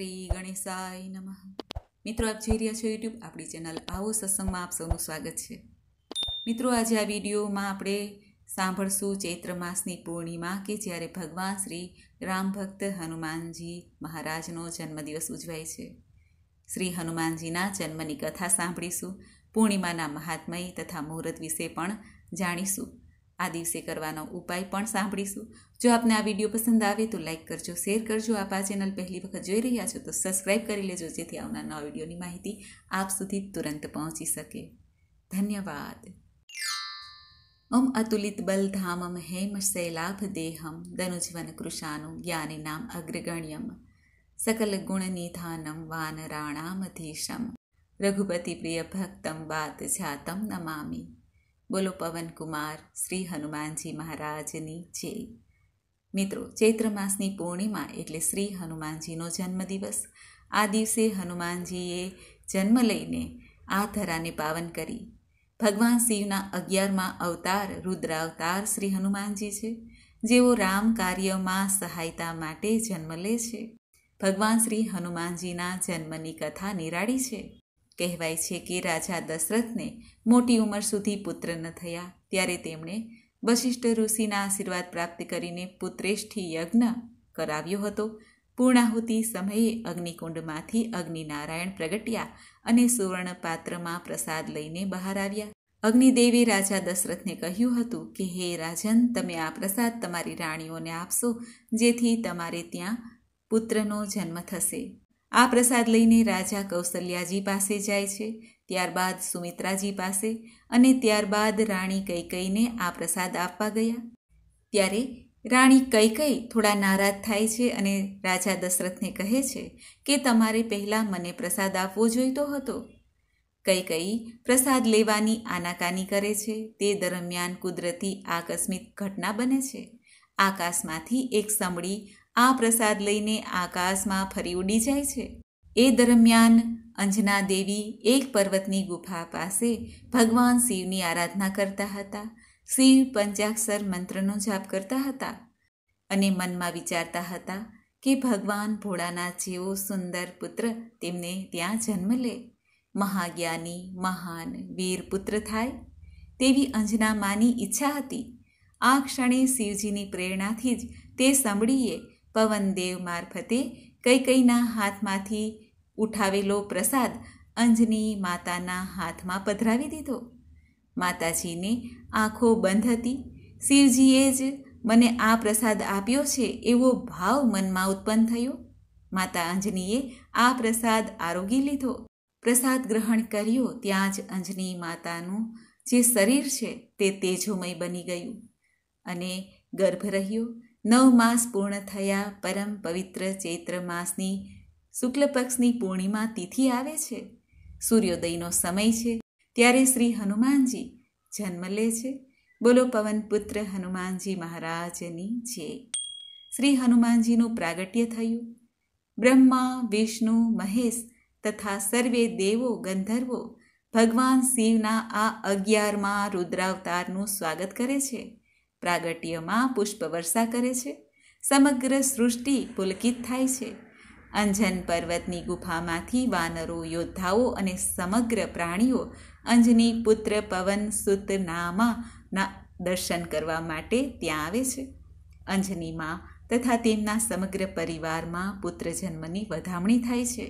શ્રી ગણેશાય નમઃ મિત્રો આપ જોઈ રહ્યા છો યુટ્યુબ આપણી ચેનલ આવો સત્સંગમાં આપ સૌનું સ્વાગત છે મિત્રો આજે આ વિડીયોમાં આપણે સાંભળશું ચૈત્ર માસની પૂર્ણિમા કે જ્યારે ભગવાન શ્રી રામ ભક્ત હનુમાનજી મહારાજનો જન્મદિવસ ઉજવાય છે શ્રી હનુમાનજીના જન્મની કથા સાંભળીશું પૂર્ણિમાના મહાત્મય તથા મુહૂર્ત વિશે પણ જાણીશું આ દિવસે કરવાનો ઉપાય પણ સાંભળીશું જો આપને આ વિડીયો પસંદ આવે તો લાઇક કરજો શેર કરજો આપ આ ચેનલ પહેલી વખત જોઈ રહ્યા છો તો સબસ્ક્રાઇબ કરી લેજો જેથી આવનાર નવા વિડીયોની માહિતી આપ સુધી તુરંત પહોંચી શકે ધન્યવાદ અમ અતુલિત બલ ધામમ હેમ શૈલાભ દેહમ ધનુજવન કૃષાનું નામ અગ્રગણ્યમ સકલ ગુણ નિધાનમ વાનરાણામધીશમ રઘુપતિ પ્રિય ભક્તમ વાત જાતમ નમામી બોલો પવનકુમાર શ્રી હનુમાનજી મહારાજની જય મિત્રો ચૈત્ર માસની પૂર્ણિમા એટલે શ્રી હનુમાનજીનો જન્મદિવસ આ દિવસે હનુમાનજીએ જન્મ લઈને આ ધરાને પાવન કરી ભગવાન શિવના અગિયારમાં અવતાર રુદ્રાવતાર શ્રી હનુમાનજી છે જેઓ રામ કાર્યમાં સહાયતા માટે જન્મ લે છે ભગવાન શ્રી હનુમાનજીના જન્મની કથા નિરાળી છે કહેવાય છે કે રાજા દશરથને મોટી ઉંમર સુધી પુત્ર ન થયા ત્યારે તેમણે વશિષ્ઠ ઋષિના આશીર્વાદ પ્રાપ્ત કરીને પુત્રેષ્ઠી યજ્ઞ કરાવ્યો હતો પૂર્ણાહુતિ સમયે અગ્નિકુંડમાંથી અગ્નિનારાયણ પ્રગટ્યા અને સુવર્ણ પાત્રમાં પ્રસાદ લઈને બહાર આવ્યા અગ્નિદેવી રાજા દશરથને કહ્યું હતું કે હે રાજન તમે આ પ્રસાદ તમારી રાણીઓને આપશો જેથી તમારે ત્યાં પુત્રનો જન્મ થશે આ પ્રસાદ લઈને રાજા કૌશલ્યાજી પાસે જાય છે ત્યારબાદ સુમિત્રાજી પાસે અને ત્યારબાદ રાણી કૈકઈને આ પ્રસાદ આપવા ગયા ત્યારે રાણી કૈકઈ થોડા નારાજ થાય છે અને રાજા દશરથને કહે છે કે તમારે પહેલાં મને પ્રસાદ આપવો જોઈતો હતો કૈકઈ પ્રસાદ લેવાની આનાકાની કરે છે તે દરમિયાન કુદરતી આકસ્મિક ઘટના બને છે આકાશમાંથી એક સાંભળી આ પ્રસાદ લઈને આકાશમાં ફરી ઉડી જાય છે એ દરમિયાન અંજના દેવી એક પર્વતની ગુફા પાસે ભગવાન શિવની આરાધના કરતા હતા શિવ પંચાક્ષર મંત્રનો જાપ કરતા હતા અને મનમાં વિચારતા હતા કે ભગવાન ભોળાના જેવો સુંદર પુત્ર તેમને ત્યાં જન્મ લે મહાજ્ઞાની મહાન વીર પુત્ર થાય તેવી અંજના માની ઈચ્છા હતી આ ક્ષણે શિવજીની પ્રેરણાથી જ તે સાંભળીએ પવનદેવ મારફતે કઈ કઈના હાથમાંથી ઉઠાવેલો પ્રસાદ અંજની માતાના હાથમાં પધરાવી દીધો માતાજીને આંખો બંધ હતી શિવજીએ જ મને આ પ્રસાદ આપ્યો છે એવો ભાવ મનમાં ઉત્પન્ન થયો માતા અંજનીએ આ પ્રસાદ આરોગી લીધો પ્રસાદ ગ્રહણ કર્યો ત્યાં જ અંજની માતાનું જે શરીર છે તે તેજોમય બની ગયું અને ગર્ભ રહ્યો નવ માસ પૂર્ણ થયા પરમ પવિત્ર ચૈત્ર માસની શુક્લ પક્ષની પૂર્ણિમા તિથિ આવે છે સૂર્યોદયનો સમય છે ત્યારે શ્રી હનુમાનજી જન્મ લે છે બોલો પવન પુત્ર હનુમાનજી મહારાજની છે શ્રી હનુમાનજીનું પ્રાગટ્ય થયું બ્રહ્મા વિષ્ણુ મહેશ તથા સર્વે દેવો ગંધર્વો ભગવાન શિવના આ અગિયારમાં રુદ્રાવતારનું સ્વાગત કરે છે પ્રાગટ્યમાં પુષ્પવર્ષા કરે છે સમગ્ર સૃષ્ટિ પુલકિત થાય છે અંજન પર્વતની ગુફામાંથી વાનરો યોદ્ધાઓ અને સમગ્ર પ્રાણીઓ અંજની પુત્ર પવન સુત નામાના દર્શન કરવા માટે ત્યાં આવે છે અંજનીમાં તથા તેમના સમગ્ર પરિવારમાં પુત્ર જન્મની વધામણી થાય છે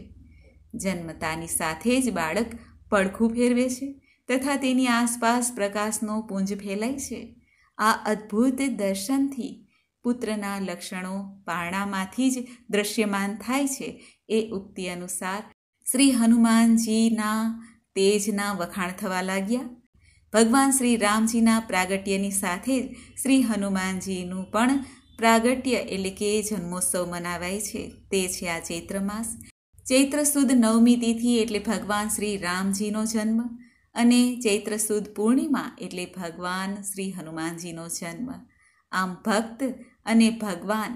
જન્મતાની સાથે જ બાળક પડખું ફેરવે છે તથા તેની આસપાસ પ્રકાશનો પુંજ ફેલાય છે આ અદ્ભુત દર્શનથી પુત્રના લક્ષણો પારણામાંથી જ દ્રશ્યમાન થાય છે એ ઉક્તિ અનુસાર શ્રી હનુમાનજીના તેજના વખાણ થવા લાગ્યા ભગવાન શ્રી રામજીના પ્રાગટ્યની સાથે જ શ્રી હનુમાનજીનું પણ પ્રાગટ્ય એટલે કે જન્મોત્સવ મનાવાય છે તે છે આ ચૈત્ર માસ ચૈત્ર સુદ નવમી તિથિ એટલે ભગવાન શ્રી રામજીનો જન્મ અને ચૈત્ર સુદ પૂર્ણિમા એટલે ભગવાન શ્રી હનુમાનજીનો જન્મ આમ ભક્ત અને ભગવાન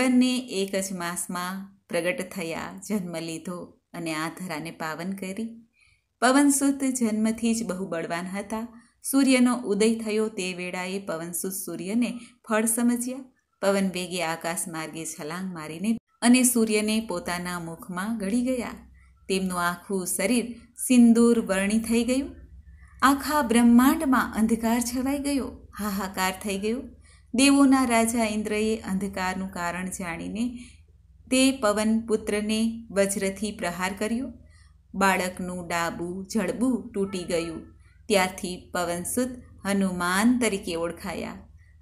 બંને એક જ માસમાં પ્રગટ થયા જન્મ લીધો અને આ ધરાને પાવન કરી પવનસુત જન્મથી જ બહુ બળવાન હતા સૂર્યનો ઉદય થયો તે વેળાએ પવનસુત સૂર્યને ફળ સમજ્યા પવન વેગે આકાશ માર્ગે છલાંગ મારીને અને સૂર્યને પોતાના મુખમાં ગળી ગયા તેમનું આખું શરીર સિંદૂર વર્ણી થઈ ગયું આખા બ્રહ્માંડમાં અંધકાર છવાઈ ગયો હાહાકાર થઈ ગયો દેવોના રાજા ઇન્દ્રએ અંધકારનું કારણ જાણીને તે પવન પુત્રને વજ્રથી પ્રહાર કર્યો બાળકનું ડાબું જડબું તૂટી ગયું ત્યારથી પવનસુત હનુમાન તરીકે ઓળખાયા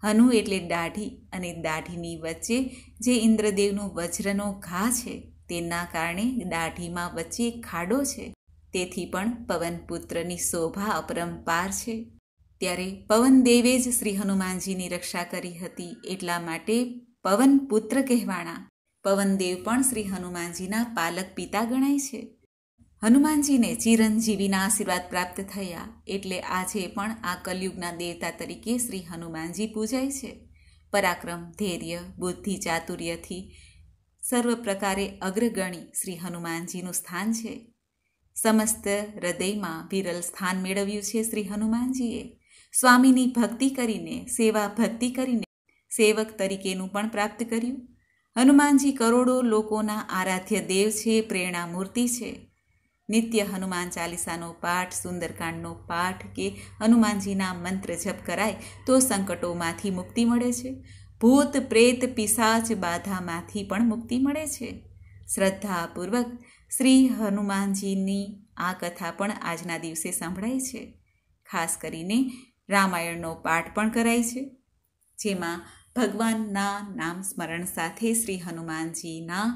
હનુ એટલે દાઢી અને દાઢીની વચ્ચે જે ઇન્દ્રદેવનું વજ્રનો ઘા છે તેના કારણે દાઢીમાં વચ્ચે ખાડો છે તેથી પણ પવનપુત્રની શોભા અપરંપાર છે ત્યારે પવનદેવે જ શ્રી હનુમાનજીની રક્ષા કરી હતી એટલા માટે પવનપુત્ર કહેવાણા પવનદેવ પણ શ્રી હનુમાનજીના પાલક પિતા ગણાય છે હનુમાનજીને ચિરંજીવીના આશીર્વાદ પ્રાપ્ત થયા એટલે આજે પણ આ કલયુગના દેવતા તરીકે શ્રી હનુમાનજી પૂજાય છે પરાક્રમ ધૈર્ય બુદ્ધિ ચાતુર્યથી સર્વ પ્રકારે અગ્રગણી શ્રી હનુમાનજીનું સ્થાન છે સમસ્ત હૃદયમાં વિરલ સ્થાન મેળવ્યું છે શ્રી હનુમાનજીએ સ્વામીની ભક્તિ કરીને સેવા ભક્તિ કરીને સેવક તરીકેનું પણ પ્રાપ્ત કર્યું હનુમાનજી કરોડો લોકોના આરાધ્ય દેવ છે પ્રેરણા મૂર્તિ છે નિત્ય હનુમાન ચાલીસાનો પાઠ સુંદરકાંડનો પાઠ કે હનુમાનજીના મંત્ર જપ કરાય તો સંકટોમાંથી મુક્તિ મળે છે ભૂત પ્રેત પિશાચ બાધામાંથી પણ મુક્તિ મળે છે શ્રદ્ધાપૂર્વક શ્રી હનુમાનજીની આ કથા પણ આજના દિવસે સંભળાય છે ખાસ કરીને રામાયણનો પાઠ પણ કરાય છે જેમાં ભગવાનના નામ સ્મરણ સાથે શ્રી હનુમાનજીના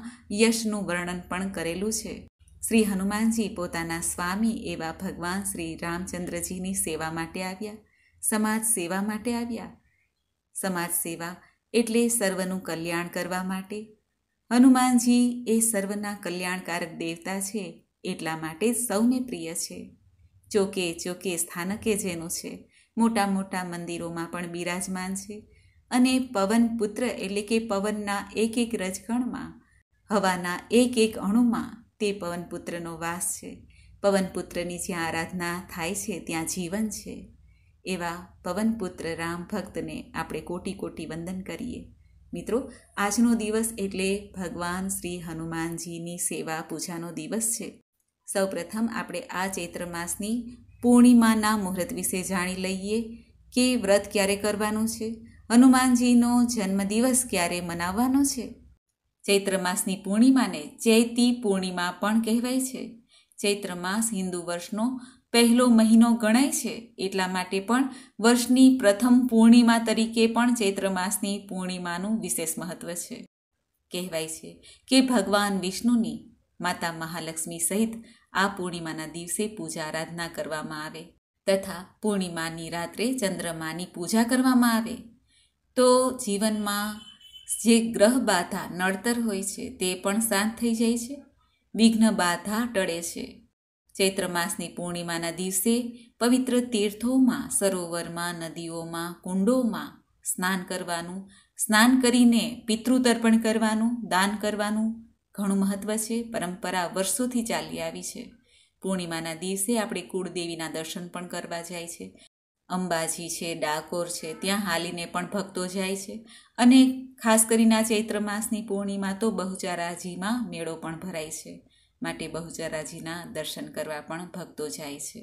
યશનું વર્ણન પણ કરેલું છે શ્રી હનુમાનજી પોતાના સ્વામી એવા ભગવાન શ્રી રામચંદ્રજીની સેવા માટે આવ્યા સમાજ સેવા માટે આવ્યા સમાજ સેવા એટલે સર્વનું કલ્યાણ કરવા માટે હનુમાનજી એ સર્વના કલ્યાણકારક દેવતા છે એટલા માટે સૌને પ્રિય છે ચોકે ચોકે સ્થાનકે જેનું છે મોટા મોટા મંદિરોમાં પણ બિરાજમાન છે અને પવન પુત્ર એટલે કે પવનના એક એક રજગણમાં હવાના એક એક અણુમાં તે પવનપુત્રનો વાસ છે પવનપુત્રની જ્યાં આરાધના થાય છે ત્યાં જીવન છે એવા પવનપુત્ર રામ ભક્તને આપણે કોટી કોટી વંદન કરીએ મિત્રો આજનો દિવસ એટલે ભગવાન શ્રી હનુમાનજીની સેવા પૂજાનો દિવસ છે સૌપ્રથમ આપણે આ ચૈત્ર માસની પૂર્ણિમાના મુહૂર્ત વિશે જાણી લઈએ કે વ્રત ક્યારે કરવાનું છે હનુમાનજીનો જન્મદિવસ ક્યારે મનાવવાનો છે ચૈત્ર માસની પૂર્ણિમાને ચૈતી પૂર્ણિમા પણ કહેવાય છે ચૈત્ર માસ હિન્દુ વર્ષનો પહેલો મહિનો ગણાય છે એટલા માટે પણ વર્ષની પ્રથમ પૂર્ણિમા તરીકે પણ ચૈત્ર માસની પૂર્ણિમાનું વિશેષ મહત્વ છે કહેવાય છે કે ભગવાન વિષ્ણુની માતા મહાલક્ષ્મી સહિત આ પૂર્ણિમાના દિવસે પૂજા આરાધના કરવામાં આવે તથા પૂર્ણિમાની રાત્રે ચંદ્રમાની પૂજા કરવામાં આવે તો જીવનમાં જે ગ્રહ બાધા નડતર હોય છે તે પણ શાંત થઈ જાય છે વિઘ્ન બાધા ટળે છે ચૈત્ર માસની પૂર્ણિમાના દિવસે પવિત્ર તીર્થોમાં સરોવરમાં નદીઓમાં કુંડોમાં સ્નાન કરવાનું સ્નાન કરીને પિતૃતર્પણ કરવાનું દાન કરવાનું ઘણું મહત્ત્વ છે પરંપરા વર્ષોથી ચાલી આવી છે પૂર્ણિમાના દિવસે આપણે કુળદેવીના દર્શન પણ કરવા જાય છે અંબાજી છે ડાકોર છે ત્યાં હાલીને પણ ભક્તો જાય છે અને ખાસ કરીને આ ચૈત્ર માસની પૂર્ણિમા તો બહુચારાજીમાં મેળો પણ ભરાય છે માટે બહુચરાજીના દર્શન કરવા પણ ભક્તો જાય છે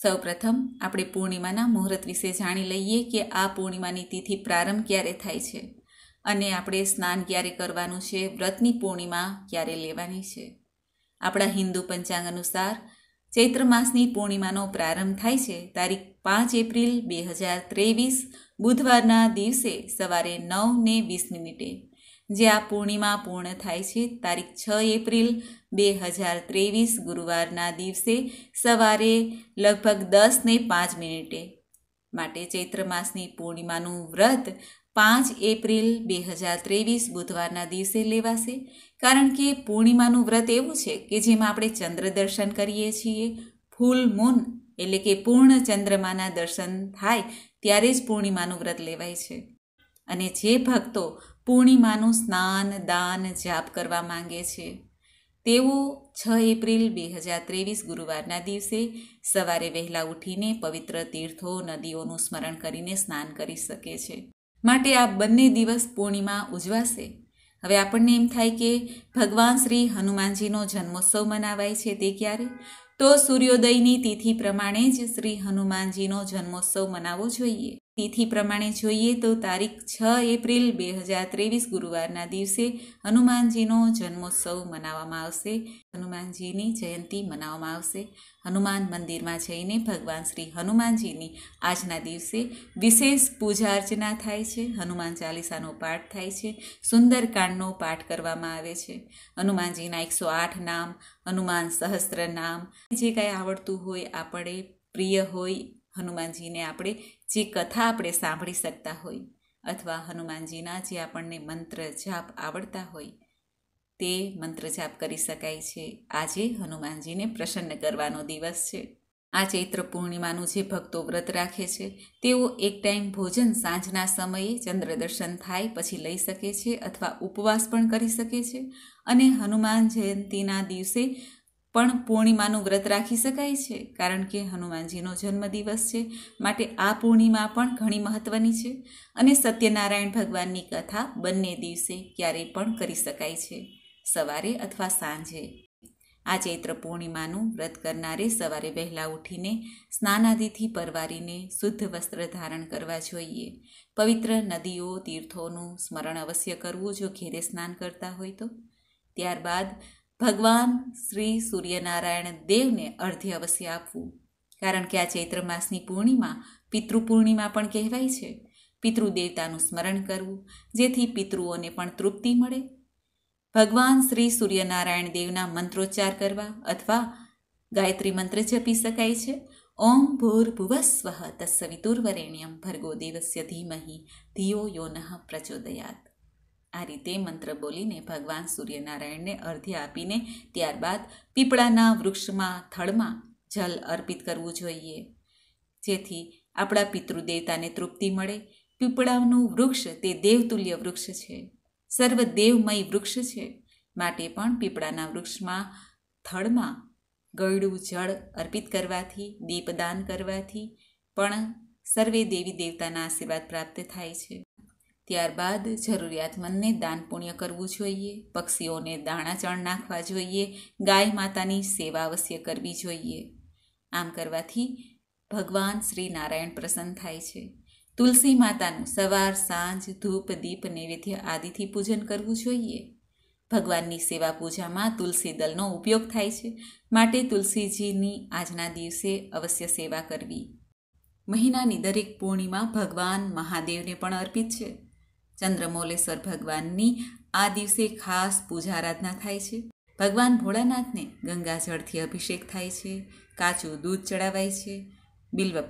સૌપ્રથમ આપણે પૂર્ણિમાના મુહૂર્ત વિશે જાણી લઈએ કે આ પૂર્ણિમાની તિથિ પ્રારંભ ક્યારે થાય છે અને આપણે સ્નાન ક્યારે કરવાનું છે વ્રતની પૂર્ણિમા ક્યારે લેવાની છે આપણા હિન્દુ પંચાંગ અનુસાર ચૈત્ર માસની પૂર્ણિમાનો પ્રારંભ થાય છે તારીખ પાંચ એપ્રિલ બે હજાર ત્રેવીસ બુધવારના દિવસે સવારે નવ ને વીસ મિનિટે જે આ પૂર્ણિમા પૂર્ણ થાય છે તારીખ છ એપ્રિલ બે હજાર ત્રેવીસ ગુરુવારના દિવસે સવારે લગભગ દસ ને પાંચ મિનિટે માટે ચૈત્ર માસની પૂર્ણિમાનું વ્રત પાંચ એપ્રિલ બે હજાર ત્રેવીસ બુધવારના દિવસે લેવાશે કારણ કે પૂર્ણિમાનું વ્રત એવું છે કે જેમાં આપણે ચંદ્ર દર્શન કરીએ છીએ ફૂલ મૂન એટલે કે પૂર્ણ ચંદ્રમાના દર્શન થાય ત્યારે જ પૂર્ણિમાનું વ્રત લેવાય છે અને જે ભક્તો પૂર્ણિમાનું સ્નાન દાન જાપ કરવા માંગે છે તેઓ છ એપ્રિલ બે હજાર ત્રેવીસ ગુરુવારના દિવસે સવારે વહેલા ઉઠીને પવિત્ર તીર્થો નદીઓનું સ્મરણ કરીને સ્નાન કરી શકે છે માટે આ બંને દિવસ પૂર્ણિમા ઉજવાશે હવે આપણને એમ થાય કે ભગવાન શ્રી હનુમાનજીનો જન્મોત્સવ મનાવાય છે તે ક્યારે તો સૂર્યોદયની તિથિ પ્રમાણે જ શ્રી હનુમાનજીનો જન્મોત્સવ મનાવવો જોઈએ તિથિ પ્રમાણે જોઈએ તો તારીખ છ એપ્રિલ બે હજાર ત્રેવીસ ગુરુવારના દિવસે હનુમાનજીનો જન્મોત્સવ મનાવવામાં આવશે હનુમાનજીની જયંતી મનાવવામાં આવશે હનુમાન મંદિરમાં જઈને ભગવાન શ્રી હનુમાનજીની આજના દિવસે વિશેષ પૂજા અર્ચના થાય છે હનુમાન ચાલીસાનો પાઠ થાય છે સુંદરકાંડનો પાઠ કરવામાં આવે છે હનુમાનજીના એકસો આઠ નામ હનુમાન સહસ્ત્ર નામ જે કાંઈ આવડતું હોય આપણે પ્રિય હોય હનુમાનજીને આપણે જે કથા આપણે સાંભળી શકતા હોય અથવા હનુમાનજીના જે આપણને મંત્ર જાપ આવડતા હોય તે મંત્ર જાપ કરી શકાય છે આજે હનુમાનજીને પ્રસન્ન કરવાનો દિવસ છે આ ચૈત્ર પૂર્ણિમાનું જે ભક્તો વ્રત રાખે છે તેઓ એક ટાઈમ ભોજન સાંજના સમયે ચંદ્ર દર્શન થાય પછી લઈ શકે છે અથવા ઉપવાસ પણ કરી શકે છે અને હનુમાન જયંતીના દિવસે પણ પૂર્ણિમાનું વ્રત રાખી શકાય છે કારણ કે હનુમાનજીનો જન્મદિવસ છે માટે આ પૂર્ણિમા પણ ઘણી મહત્ત્વની છે અને સત્યનારાયણ ભગવાનની કથા બંને દિવસે ક્યારેય પણ કરી શકાય છે સવારે અથવા સાંજે આ ચૈત્ર પૂર્ણિમાનું વ્રત કરનારે સવારે વહેલા ઉઠીને સ્નાનાદિથી પરવારીને શુદ્ધ વસ્ત્ર ધારણ કરવા જોઈએ પવિત્ર નદીઓ તીર્થોનું સ્મરણ અવશ્ય કરવું જો ઘેરે સ્નાન કરતા હોય તો ત્યારબાદ ભગવાન શ્રી સૂર્યનારાયણ દેવને અર્ધ્ય અવશ્ય આપવું કારણ કે આ ચૈત્ર માસની પૂર્ણિમા પિતૃ પૂર્ણિમા પણ કહેવાય છે પિતૃદેવતાનું સ્મરણ કરવું જેથી પિતૃઓને પણ તૃપ્તિ મળે ભગવાન શ્રી સૂર્યનારાયણ દેવના મંત્રોચ્ચાર કરવા અથવા ગાયત્રી મંત્ર જપી શકાય છે ઓમ ભૂર ભુવસ્વ તસ્સવિતુર્વરેણ્યમ ભર્ગો દેવસ્ય ધીમહી ધિયો યોનઃ પ્રચોદયાત આ રીતે મંત્ર બોલીને ભગવાન સૂર્યનારાયણને અર્ધ્ય આપીને ત્યારબાદ પીપળાના વૃક્ષમાં થળમાં જલ અર્પિત કરવું જોઈએ જેથી આપણા પિતૃદેવતાને તૃપ્તિ મળે પીપળાનું વૃક્ષ તે દેવતુલ્ય વૃક્ષ છે સર્વ દેવમય વૃક્ષ છે માટે પણ પીપળાના વૃક્ષમાં થળમાં ગળ્યું જળ અર્પિત કરવાથી દીપદાન કરવાથી પણ સર્વે દેવી દેવતાના આશીર્વાદ પ્રાપ્ત થાય છે ત્યારબાદ જરૂરિયાતમંદને દાન પુણ્ય કરવું જોઈએ પક્ષીઓને દાણા ચણ નાખવા જોઈએ ગાય માતાની સેવા અવશ્ય કરવી જોઈએ આમ કરવાથી ભગવાન શ્રી નારાયણ પ્રસન્ન થાય છે તુલસી માતાનું સવાર સાંજ ધૂપ દીપ નૈવેદ્ય આદિથી પૂજન કરવું જોઈએ ભગવાનની સેવા પૂજામાં તુલસી દલનો ઉપયોગ થાય છે માટે તુલસીજીની આજના દિવસે અવશ્ય સેવા કરવી મહિનાની દરેક પૂર્ણિમા ભગવાન મહાદેવને પણ અર્પિત છે ચંદ્રમૌલેશ્વર ભગવાનની આ દિવસે ખાસ પૂજા આરાધના થાય છે ભગવાન ભોળાનાથને ગંગાજળથી અભિષેક થાય છે કાચું દૂધ ચડાવાય છે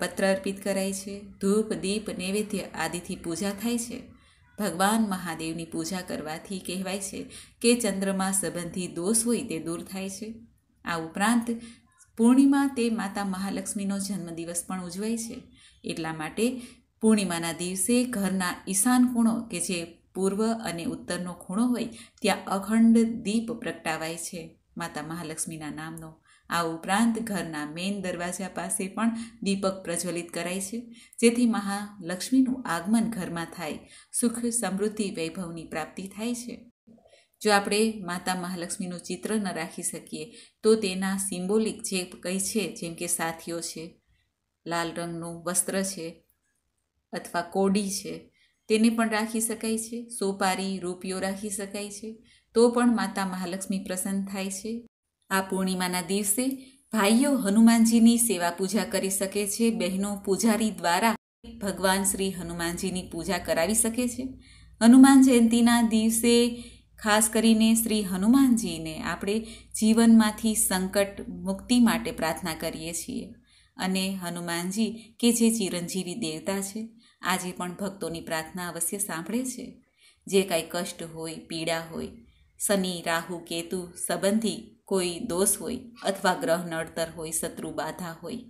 પત્ર અર્પિત કરાય છે ધૂપ દીપ નૈવેદ્ય આદિથી પૂજા થાય છે ભગવાન મહાદેવની પૂજા કરવાથી કહેવાય છે કે ચંદ્रमा સંબંધી દોષ હોય તે દૂર થાય છે આ ઉપરાંત પૂર્ણિમા તે માતા મહાલક્ષ્મીનો જન્મદિવસ પણ ઉજવાય છે એટલા માટે પૂર્ણિમાના દિવસે ઘરના ઈશાન ખૂણો કે જે પૂર્વ અને ઉત્તરનો ખૂણો હોય ત્યાં અખંડ દીપ પ્રગટાવાય છે માતા મહાલક્ષ્મીના નામનો આ ઉપરાંત ઘરના મેઇન દરવાજા પાસે પણ દીપક પ્રજ્વલિત કરાય છે જેથી મહાલક્ષ્મીનું આગમન ઘરમાં થાય સુખ સમૃદ્ધિ વૈભવની પ્રાપ્તિ થાય છે જો આપણે માતા મહાલક્ષ્મીનું ચિત્ર ન રાખી શકીએ તો તેના સિમ્બોલિક જે કંઈ છે જેમ કે સાથીઓ છે લાલ રંગનું વસ્ત્ર છે અથવા કોડી છે તેને પણ રાખી શકાય છે સોપારી રૂપિયો રાખી શકાય છે તો પણ માતા મહાલક્ષ્મી પ્રસન્ન થાય છે આ પૂર્ણિમાના દિવસે ભાઈઓ હનુમાનજીની સેવા પૂજા કરી શકે છે બહેનો પૂજારી દ્વારા ભગવાન શ્રી હનુમાનજીની પૂજા કરાવી શકે છે હનુમાન જયંતીના દિવસે ખાસ કરીને શ્રી હનુમાનજીને આપણે જીવનમાંથી સંકટ મુક્તિ માટે પ્રાર્થના કરીએ છીએ અને હનુમાનજી કે જે ચિરંજીવી દેવતા છે આજે પણ ભક્તોની પ્રાર્થના અવશ્ય સાંભળે છે જે કાંઈ કષ્ટ હોય પીડા હોય શનિ રાહુ કેતુ સંબંધી કોઈ દોષ હોય અથવા ગ્રહ નડતર હોય શત્રુ બાધા હોય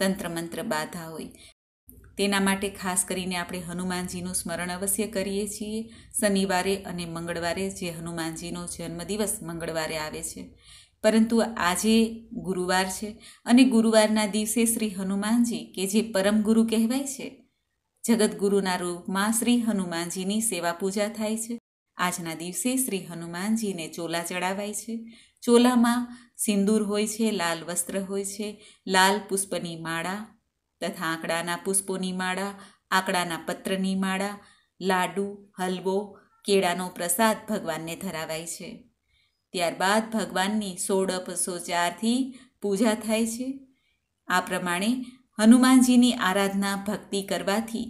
તંત્ર મંત્ર બાધા હોય તેના માટે ખાસ કરીને આપણે હનુમાનજીનું સ્મરણ અવશ્ય કરીએ છીએ શનિવારે અને મંગળવારે જે હનુમાનજીનો જન્મદિવસ મંગળવારે આવે છે પરંતુ આજે ગુરુવાર છે અને ગુરુવારના દિવસે શ્રી હનુમાનજી કે જે પરમ ગુરુ કહેવાય છે જગદગુરુના રૂપમાં શ્રી હનુમાનજીની સેવા પૂજા થાય છે આજના દિવસે શ્રી હનુમાનજીને ચોલા ચડાવાય છે ચોલામાં સિંદૂર હોય છે લાલ વસ્ત્ર હોય છે લાલ પુષ્પની માળા તથા આંકડાના પુષ્પોની માળા આંકડાના પત્રની માળા લાડુ હલવો કેળાનો પ્રસાદ ભગવાનને ધરાવાય છે ત્યારબાદ ભગવાનની સોળ અપસો ચારથી પૂજા થાય છે આ પ્રમાણે હનુમાનજીની આરાધના ભક્તિ કરવાથી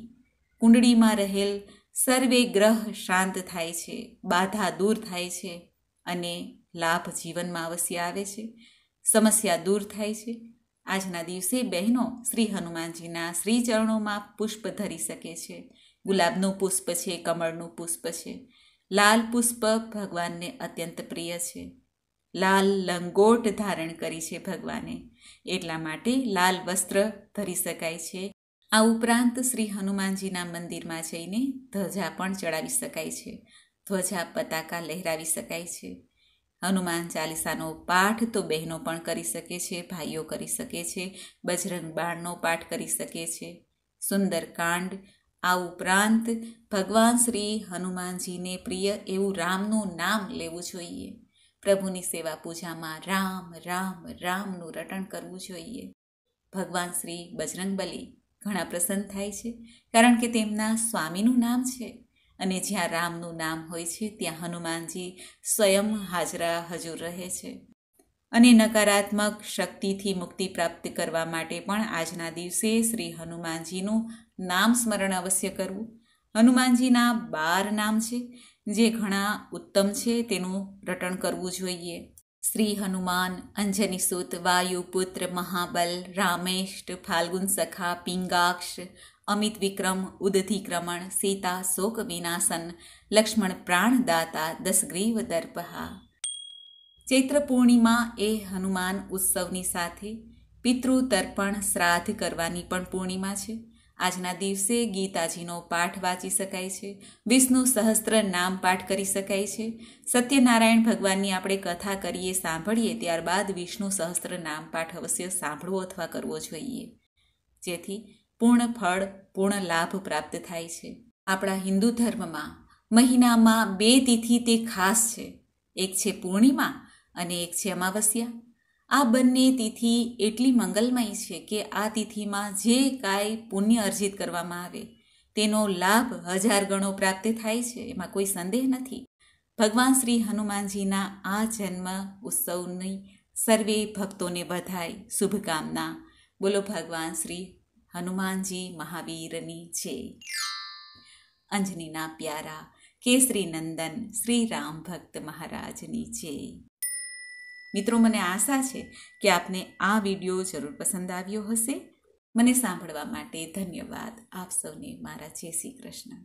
કુંડળીમાં રહેલ સર્વે ગ્રહ શાંત થાય છે બાધા દૂર થાય છે અને લાભ જીવનમાં અવશ્ય આવે છે સમસ્યા દૂર થાય છે આજના દિવસે બહેનો શ્રી હનુમાનજીના શ્રી ચરણોમાં પુષ્પ ધરી શકે છે ગુલાબનું પુષ્પ છે કમળનું પુષ્પ છે લાલ પુષ્પ ભગવાનને અત્યંત પ્રિય છે લાલ લંગોટ ધારણ કરી છે ભગવાને એટલા માટે લાલ વસ્ત્ર ધરી શકાય છે આ ઉપરાંત શ્રી હનુમાનજીના મંદિરમાં જઈને ધ્વજા પણ ચડાવી શકાય છે ધ્વજા પતાકા લહેરાવી શકાય છે હનુમાન ચાલીસાનો પાઠ તો બહેનો પણ કરી શકે છે ભાઈઓ કરી શકે છે બજરંગ બાણનો પાઠ કરી શકે છે સુંદર કાંડ આ ઉપરાંત ભગવાન શ્રી હનુમાનજીને પ્રિય એવું રામનું નામ લેવું જોઈએ પ્રભુની સેવા પૂજામાં રામ રામ રામનું રટણ કરવું જોઈએ ભગવાન શ્રી બજરંગબલી ઘણા પ્રસન્ન થાય છે કારણ કે તેમના સ્વામીનું નામ છે અને જ્યાં રામનું નામ હોય છે ત્યાં હનુમાનજી સ્વયં હાજરા હજુર રહે છે અને નકારાત્મક શક્તિથી મુક્તિ પ્રાપ્ત કરવા માટે પણ આજના દિવસે શ્રી હનુમાનજીનું નામ સ્મરણ અવશ્ય કરવું હનુમાનજીના બાર નામ છે જે ઘણા ઉત્તમ છે તેનું રટણ કરવું જોઈએ શ્રી હનુમાન અંજનીસુત વાયુપુત્ર મહાબલ રામેષ્ટ ફાલ્ગુન સખા પિંગાક્ષ અમિત વિક્રમ ઉદધિક્રમણ સીતા શોક વિનાશન લક્ષ્મણ પ્રાણદાતા દસગ્રીવ દર્પહા ચૈત્ર પૂર્ણિમા એ હનુમાન ઉત્સવની સાથે પિતૃ તર્પણ શ્રાદ્ધ કરવાની પણ પૂર્ણિમા છે આજના દિવસે ગીતાજીનો પાઠ વાંચી શકાય છે વિષ્ણુ સહસ્ત્ર નામ પાઠ કરી શકાય છે સત્યનારાયણ ભગવાનની આપણે કથા કરીએ સાંભળીએ ત્યારબાદ વિષ્ણુ સહસ્ત્ર નામ પાઠ અવશ્ય સાંભળવો અથવા કરવો જોઈએ જેથી પૂર્ણ ફળ પૂર્ણ લાભ પ્રાપ્ત થાય છે આપણા હિન્દુ ધર્મમાં મહિનામાં બે તિથિ તે ખાસ છે એક છે પૂર્ણિમા અને એક છે અમાવસ્યા આ બંને તિથિ એટલી મંગલમય છે કે આ તિથિમાં જે કાંઈ પુણ્ય અર્જિત કરવામાં આવે તેનો લાભ હજાર ગણો પ્રાપ્ત થાય છે એમાં કોઈ સંદેહ નથી ભગવાન શ્રી હનુમાનજીના આ જન્મ ઉત્સવની સર્વે ભક્તોને બધાય શુભકામના બોલો ભગવાન શ્રી હનુમાનજી મહાવીરની છે અંજનીના પ્યારા કેસરી નંદન શ્રી રામ ભક્ત મહારાજની જય મિત્રો મને આશા છે કે આપને આ વિડીયો જરૂર પસંદ આવ્યો હશે મને સાંભળવા માટે ધન્યવાદ આપ સૌને મારા જય શ્રી કૃષ્ણ